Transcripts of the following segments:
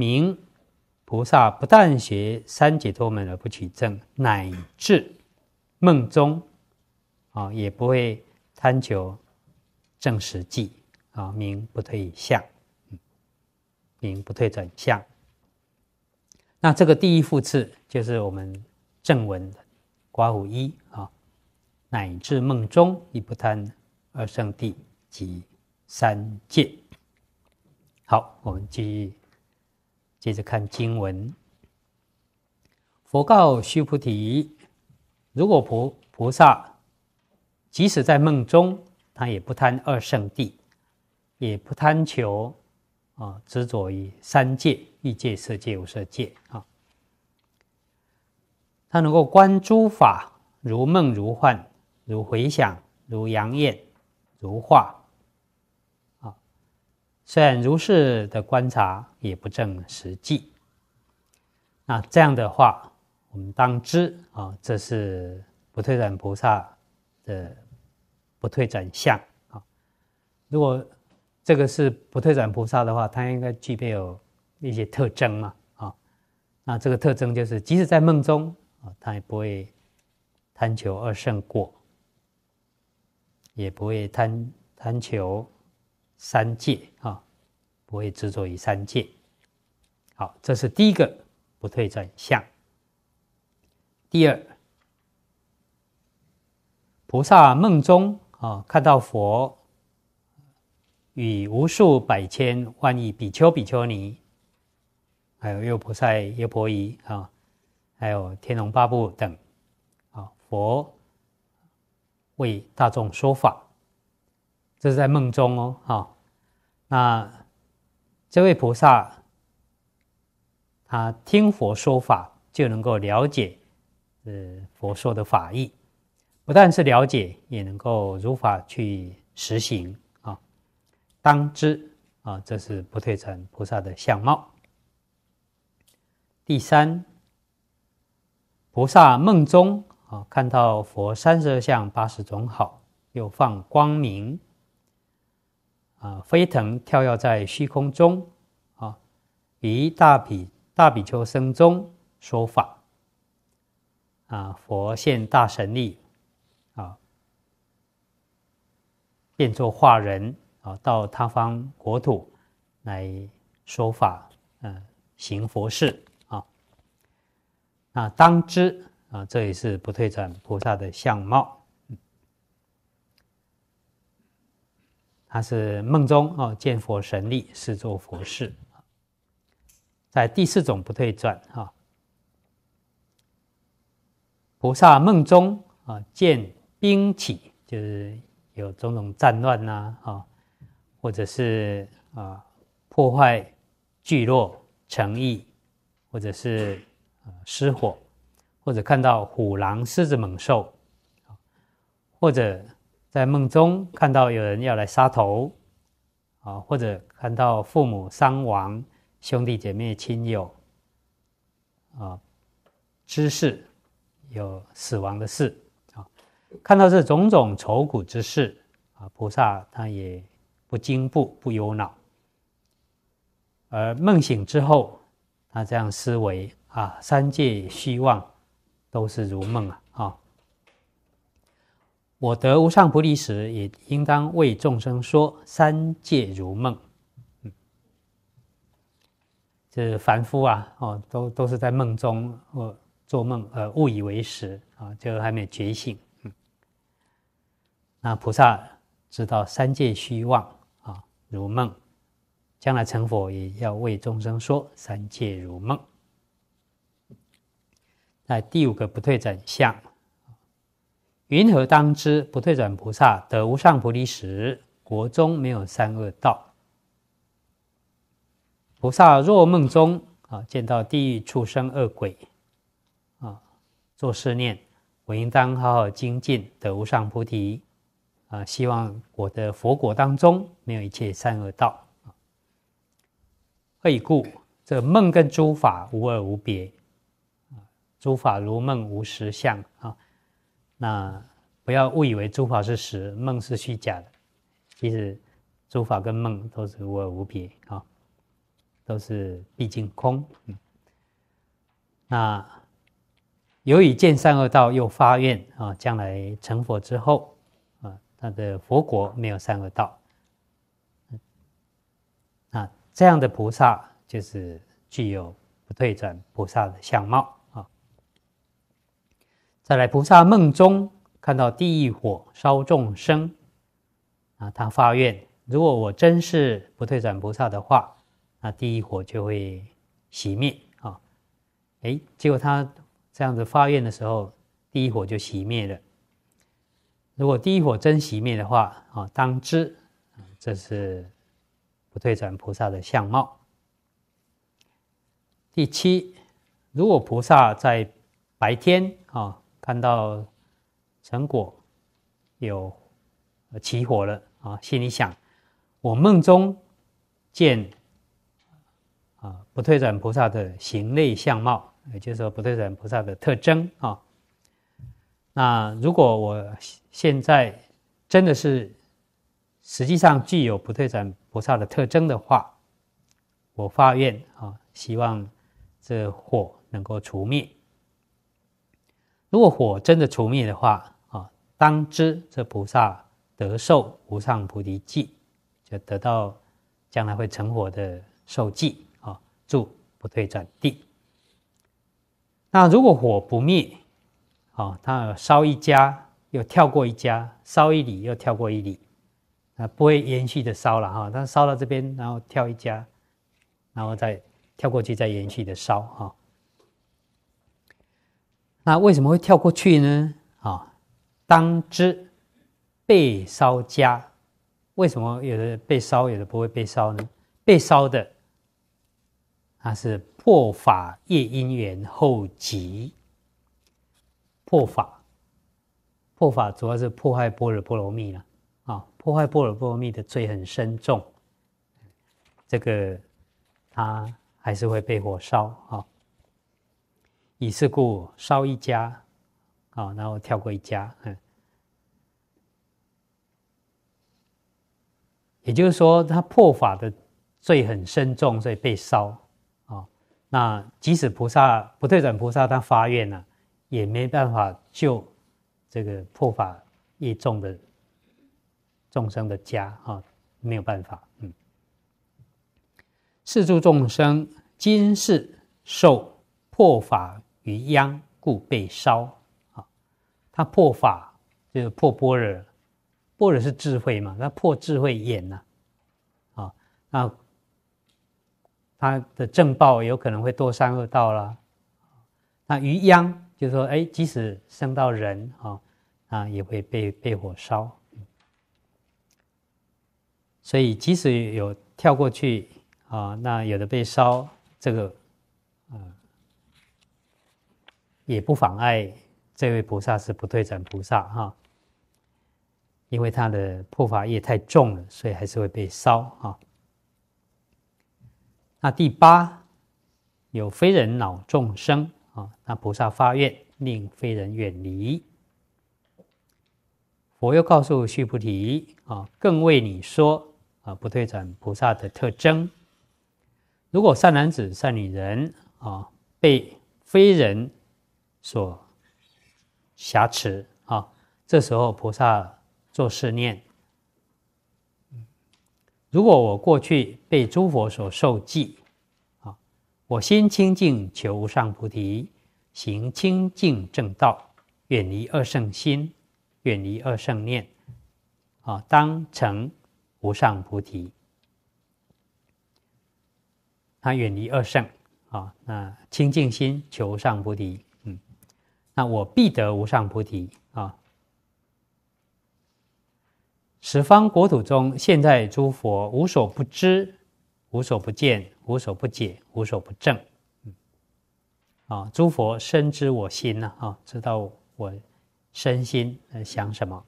明菩萨不但学三解脱门而不取证，乃至梦中啊也不会贪求正实际啊，明不退相，嗯，明不退转向。那这个第一副次就是我们正文的刮无一啊，乃至梦中亦不贪二圣地及三界。好，我们继续。接着看经文，佛告须菩提：如果菩菩萨，即使在梦中，他也不贪二圣地，也不贪求啊，执着于三界欲界、色界、无色界啊。他能够观诸法如梦如幻、如回响、如阳焰、如化。虽然如是的观察也不正实际，那这样的话，我们当知啊，这是不退转菩萨的不退转相啊。如果这个是不退转菩萨的话，他应该具备有一些特征嘛啊。那这个特征就是，即使在梦中啊，他也不会贪求二圣果，也不会贪贪求。三界啊，不会执着于三界。好，这是第一个不退转向。第二，菩萨梦中啊，看到佛与无数百千万亿比丘、比丘尼，还有优菩萨、耶婆夷啊，还有天龙八部等啊，佛为大众说法。这是在梦中哦，哈，那这位菩萨他听佛说法就能够了解，呃，佛说的法意，不但是了解，也能够如法去实行啊。当知啊，这是不退转菩萨的相貌。第三，菩萨梦中啊，看到佛三十二相八十种好，又放光明。啊，飞腾跳跃在虚空中，啊，以大比大比丘声中说法，啊，佛现大神力，啊，变作化人，啊，到他方国土来说法，嗯，行佛事，啊，那当知，啊，这也是不退转菩萨的相貌。他是梦中哦，见佛神力，是做佛事。在第四种不退转哈，菩萨梦中啊，见兵起，就是有种种战乱呐啊，或者是啊破坏聚落、城邑，或者是失火，或者看到虎狼、狮子猛兽，或者。在梦中看到有人要来杀头，啊，或者看到父母伤亡、兄弟姐妹、亲友，啊，之事有死亡的事，啊，看到这种种愁苦之事，啊，菩萨他也不惊怖、不忧恼。而梦醒之后，他这样思维啊，三界虚妄，都是如梦啊，啊。我得无上菩提时，也应当为众生说三界如梦。嗯，这凡夫啊，哦，都都是在梦中，呃，做梦，呃，误以为实啊，就还没觉醒。嗯，那菩萨知道三界虚妄啊，如梦，将来成佛也要为众生说三界如梦。那第五个不退转相。云何当知不退转菩萨得无上菩提时，国中没有善恶道。菩萨若梦中啊，见到地狱畜生恶鬼啊，做思念：我应当好好精进得无上菩提啊！希望我的佛果当中没有一切善恶道啊。以故，这梦跟诸法无二无别诸法如梦无实相啊。那不要误以为诸法是实，梦是虚假的。其实，诸法跟梦都是无二无别啊，都是毕竟空。那由于见善恶道又发愿啊，将来成佛之后啊，他的佛国没有善恶道。那这样的菩萨就是具有不退转菩萨的相貌。在来菩萨梦中看到地狱火烧众生，啊，他发愿：如果我真是不退转菩萨的话，那地狱火就会熄灭啊！哎，结果他这样子发愿的时候，地狱火就熄灭了。如果地狱火真熄灭的话，啊，当知，这是不退转菩萨的相貌。第七，如果菩萨在白天，啊。看到成果有起火了啊，心里想：我梦中见啊不退转菩萨的形类相貌，也就是说不退转菩萨的特征啊。那如果我现在真的是实际上具有不退转菩萨的特征的话，我发愿啊，希望这火能够除灭。如果火真的除灭的话，啊，当知这菩萨得受无上菩提记，就得到将来会成佛的受记，啊，住不退转地。那如果火不灭，啊，它烧一家又跳过一家，烧一里又跳过一里，啊，不会延续的烧了哈。它烧到这边，然后跳一家，然后再跳过去，再延续的烧哈。那为什么会跳过去呢？啊，当之被烧家，为什么有的被烧，有的不会被烧呢？被烧的，他是破法业因缘后集。破法，破法主要是破坏波若波罗蜜了啊！破坏波若波罗蜜的罪很深重，这个他还是会被火烧啊。以是故烧一家，啊，然后跳过一家，嗯，也就是说他破法的罪很深重，所以被烧，啊，那即使菩萨不退转菩萨，他发愿了，也没办法救这个破法业重的众生的家，啊，没有办法，嗯，四众众生今世受破法。于殃，故被烧。啊，他破法，就是破般若，般若是智慧嘛，他破智慧眼呐。啊，那他的正报有可能会多三恶道啦。那于殃，就是说，哎，即使生到人啊，啊，也会被被火烧。所以，即使有跳过去啊，那有的被烧，这个。也不妨碍这位菩萨是不退转菩萨哈，因为他的破法业太重了，所以还是会被烧哈。那第八有非人恼众生啊，那菩萨发愿令非人远离。佛又告诉须菩提啊，更为你说啊，不退转菩萨的特征，如果善男子善女人啊，被非人所瑕疵啊！这时候菩萨做试念：如果我过去被诸佛所受记啊，我心清净，求无上菩提，行清净正道，远离二圣心，远离二圣念啊，当成无上菩提。他远离二圣啊，那清净心求上菩提。那我必得无上菩提啊！十方国土中，现在诸佛无所不知，无所不见，无所不解，无所不正。嗯，啊，诸佛深知我心呢，啊，知道我身心想什么，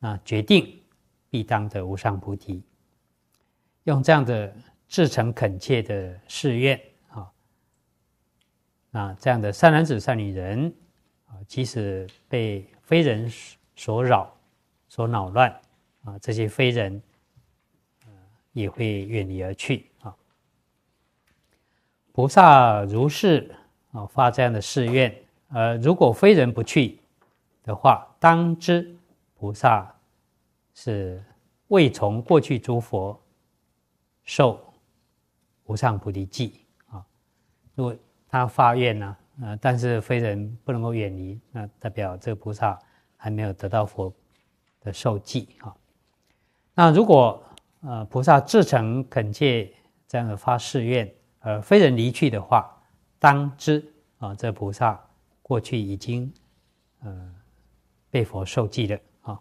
啊，决定必当得无上菩提。用这样的至诚恳切的誓愿啊，啊，这样的善男子、善女人。啊，即使被非人所扰、所扰乱，啊，这些非人，也会远离而去。啊，菩萨如是啊，发这样的誓愿。呃，如果非人不去的话，当知菩萨是未从过去诸佛受无上菩提记啊。因为。他发愿呢？啊，但是非人不能够远离，那代表这个菩萨还没有得到佛的受记啊。那如果呃菩萨至诚恳切这样发誓愿，而非人离去的话，当知啊，这菩萨过去已经呃被佛受记了啊。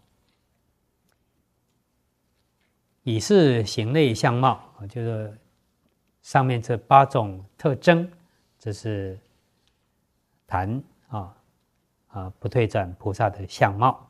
以是形类相貌啊，就是上面这八种特征，这是。谈啊啊不退转菩萨的相貌。